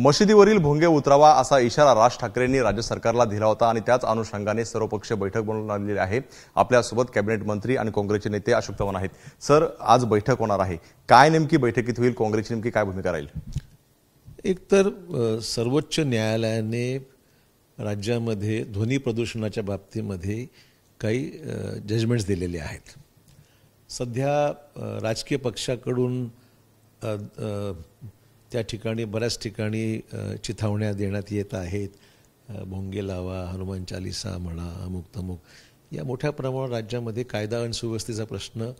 मशिदीवरील भोंगे उतरावा असा इशारा राज ठाकरेंनी राज्य सरकारला दिला होता आणि त्याच अनुषंगाने सर्वपक्षीय बैठक आलेली आहे आपल्यासोबत कॅबिनेट मंत्री आणि काँग्रेसचे नेते अशोक चव्हाण आहेत सर आज बैठक होणार आहे काय नेमकी बैठकीत होईल काँग्रेसची नेमकी काय भूमिका राहील एकतर सर्वोच्च न्यायालयाने राज्यामध्ये ध्वनी प्रदूषणाच्या बाबतीमध्ये काही जजमेंट्स दिलेले आहेत सध्या राजकीय पक्षाकडून त्या ठिकाणी बऱ्याच ठिकाणी चिथावण्या देण्यात येत आहेत भोंगे लावा हनुमान चालिसा म्हणा अमुक तमुक या मोठ्या प्रमाणात राज्यामध्ये कायदा आणि सुव्यवस्थेचा प्रश्न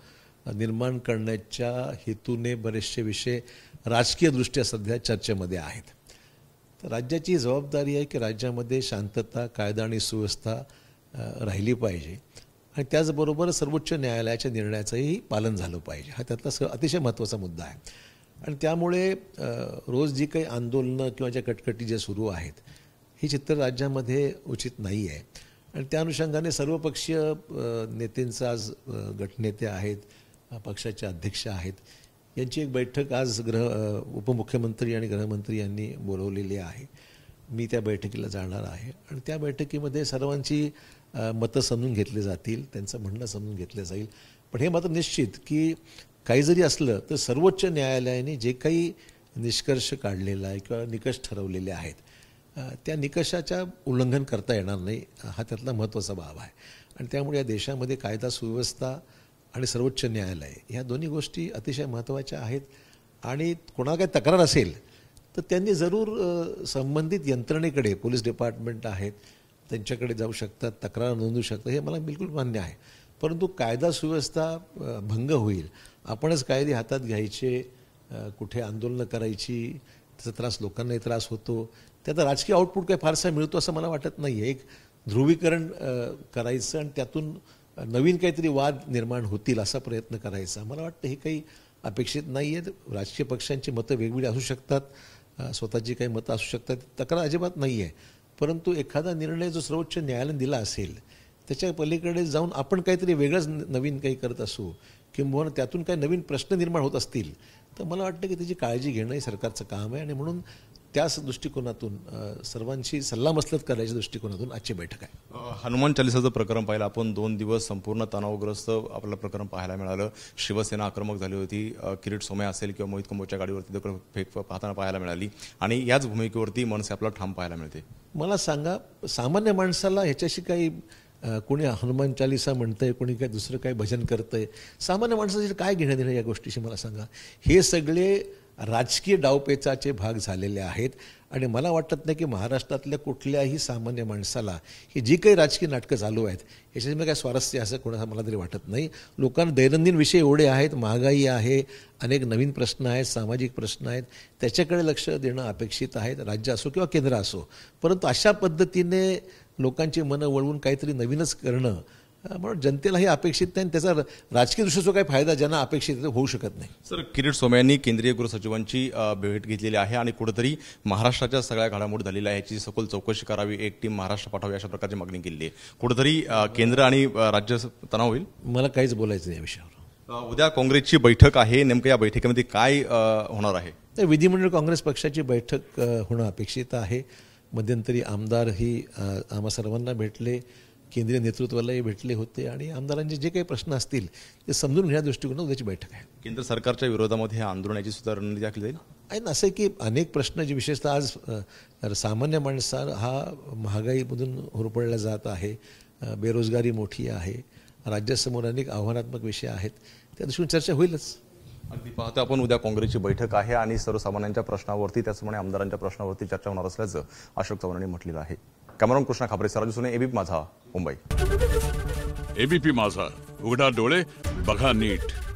निर्माण करण्याच्या हेतूने बरेचसे विषय राजकीयदृष्ट्या सध्या चर्चेमध्ये आहेत तर राज्याची जबाबदारी आहे की राज्यामध्ये शांतता कायदा आणि सुव्यवस्था राहिली पाहिजे आणि त्याचबरोबर सर्वोच्च न्यायालयाच्या निर्णयाचंही पालन झालं पाहिजे हा त्यातला स अतिशय महत्त्वाचा मुद्दा आहे आणि त्यामुळे रोज जी काही आंदोलनं किंवा ज्या कटकटी ज्या सुरू आहेत ही चित्र राज्यामध्ये उचित नाही आहे आणि त्या अनुषंगाने सर्वपक्षीय नेत्यांचं आज गटनेते आहेत पक्षाचे अध्यक्ष आहेत यांची एक बैठक आज गृह उपमुख्यमंत्री आणि गृहमंत्री यांनी बोलवलेली आहे मी त्या बैठकीला जाणार आहे आणि त्या बैठकीमध्ये सर्वांची मतं समजून घेतली जातील त्यांचं म्हणणं समजून घेतलं जाईल पण हे मात्र निश्चित की काही जरी असलं तर सर्वोच्च न्यायालयाने जे काही निष्कर्ष काढलेला आहे किंवा निकष ठरवलेले आहेत त्या निकषाच्या उल्लंघन करता येणार नाही हा त्यातला महत्त्वाचा बाब आहे आणि त्यामुळे या देशामध्ये कायदा सुव्यवस्था आणि सर्वोच्च न्यायालय ह्या दोन्ही गोष्टी अतिशय महत्त्वाच्या आहेत आणि कोणा काही तक्रार असेल तर त्यांनी जरूर संबंधित यंत्रणेकडे पोलीस डिपार्टमेंट आहेत त्यांच्याकडे जाऊ शकतात तक्रार नोंदवू शकतात हे मला बिलकुल मान्य आहे परंतु कायदा सुव्यवस्था भंग होईल आपणच कायदे हातात घ्यायचे कुठे आंदोलनं करायची त्याचा त्रास लोकांनाही त्रास होतो त्याचा राजकीय आउटपुट काही फारसा मिळतो असं मला वाटत नाही आहे एक ध्रुवीकरण करायचं आणि त्यातून नवीन काहीतरी वाद निर्माण होतील असा प्रयत्न करायचा मला वाटतं हे काही अपेक्षित नाही आहेत राजकीय पक्षांची मतं वेगवेगळी असू शकतात स्वतःची काही मतं असू शकतात तक्रार अजिबात नाही आहे परंतु एखादा निर्णय जो सर्वोच्च न्यायालयाने दिला असेल त्याच्या पलीकडे जाऊन आपण काहीतरी वेगळंच नवीन काही करत असू किंवा त्यातून काही नवीन प्रश्न निर्माण होत असतील तर मला वाटतं की त्याची काळजी घेणं हे सरकारचं काम आहे आणि म्हणून त्याच दृष्टिकोनातून सर्वांशी सल्लामसलत करायच्या दृष्टिकोनातून आजची बैठक आहे हनुमान चालिसाचं प्रकरण पाहिलं आपण दोन दिवस संपूर्ण तणावग्रस्त आपलं प्रकरण पाहायला मिळालं शिवसेना आक्रमक झाली होती किरीट सोम्या असेल किंवा मोहित कुंभच्या गाडीवरती देखील फेक पाहताना पाहायला मिळाली आणि याच भूमिकेवरती मनसे आपला ठाम पाहायला मिळते मला सांगा सामान्य माणसाला ह्याच्याशी काही कोणी हनुमान चालिसा म्हणतंय कोणी काय दुसरं काय भजन करतं आहे सामान्य माणसाचे काय घेणं देणं या गोष्टीशी मला सांगा हे सगळे राजकीय डावपेचाचे भाग झालेले आहेत आणि मला वाटत नाही की महाराष्ट्रातल्या कुठल्याही सामान्य माणसाला ही जी काही राजकीय नाटकं चालू आहेत याच्यामध्ये काय स्वारस्य असं कोणाला मला तरी वाटत नाही लोकांना दैनंदिन विषय एवढे आहेत महागाई आहे अनेक नवीन प्रश्न आहेत सामाजिक प्रश्न आहेत त्याच्याकडे लक्ष देणं अपेक्षित आहेत राज्य असो किंवा केंद्र असो परंतु अशा पद्धतीने लोकांची मनं वळवून काहीतरी नवीनच करणं म्हणून जनतेला हे अपेक्षित नाही त्याचा राजकीय दृष्ट्या जो काही फायदा ज्यांना अपेक्षित होऊ शकत नाही सर किरीट सोमयांनी केंद्रीय गृह सचिवांची भेट घेतलेली आहे आणि कुठेतरी महाराष्ट्राच्या सगळ्या घडामोडी झालेल्या आहे याची सखोल चौकशी करावी एक टीम महाराष्ट्र पाठवावी अशा प्रकारची मागणी केली आहे कुठेतरी केंद्र आणि राज्य तणाव होईल मला काहीच बोलायचं या विषयावर उद्या काँग्रेसची बैठक आहे नेमकं या बैठकीमध्ये काय होणार आहे तर विधिमंडळ काँग्रेस पक्षाची बैठक होणं अपेक्षित आहे मध्यंतरी आमदार ही आम्हा सर्वांना भेटले केंद्रीय नेतृत्वालाही भेटले होते आणि आमदारांचे जे काही प्रश्न असतील ते समजून घेण्या दृष्टिकोनातून उद्याची बैठक आहे केंद्र सरकारच्या विरोधामध्ये आंदोलनाची सुद्धा रणनीती आखली जाईल आणि असं की अनेक प्रश्न जे विशेषतः आज सामान्य माणसा हा महागाईमधून होरपडला जात आहे बेरोजगारी मोठी आहे राज्यासमोर अनेक आव्हानात्मक विषय आहेत त्या दृष्टीने चर्चा होईलच अगदी पाहतो आपण उद्या काँग्रेसची बैठक आहे आणि सर्वसामान्यांच्या प्रश्नावरती त्याचप्रमाणे आमदारांच्या प्रश्नावरती चर्चा होणार असल्याचं अशोक चव्हाण यांनी म्हटलेलं आहे कॅमेरॉन कृष्णा खापरे सराजू सुने एबीपी माझा मुंबई एबीपी माझा उघडा डोळे बघा नीट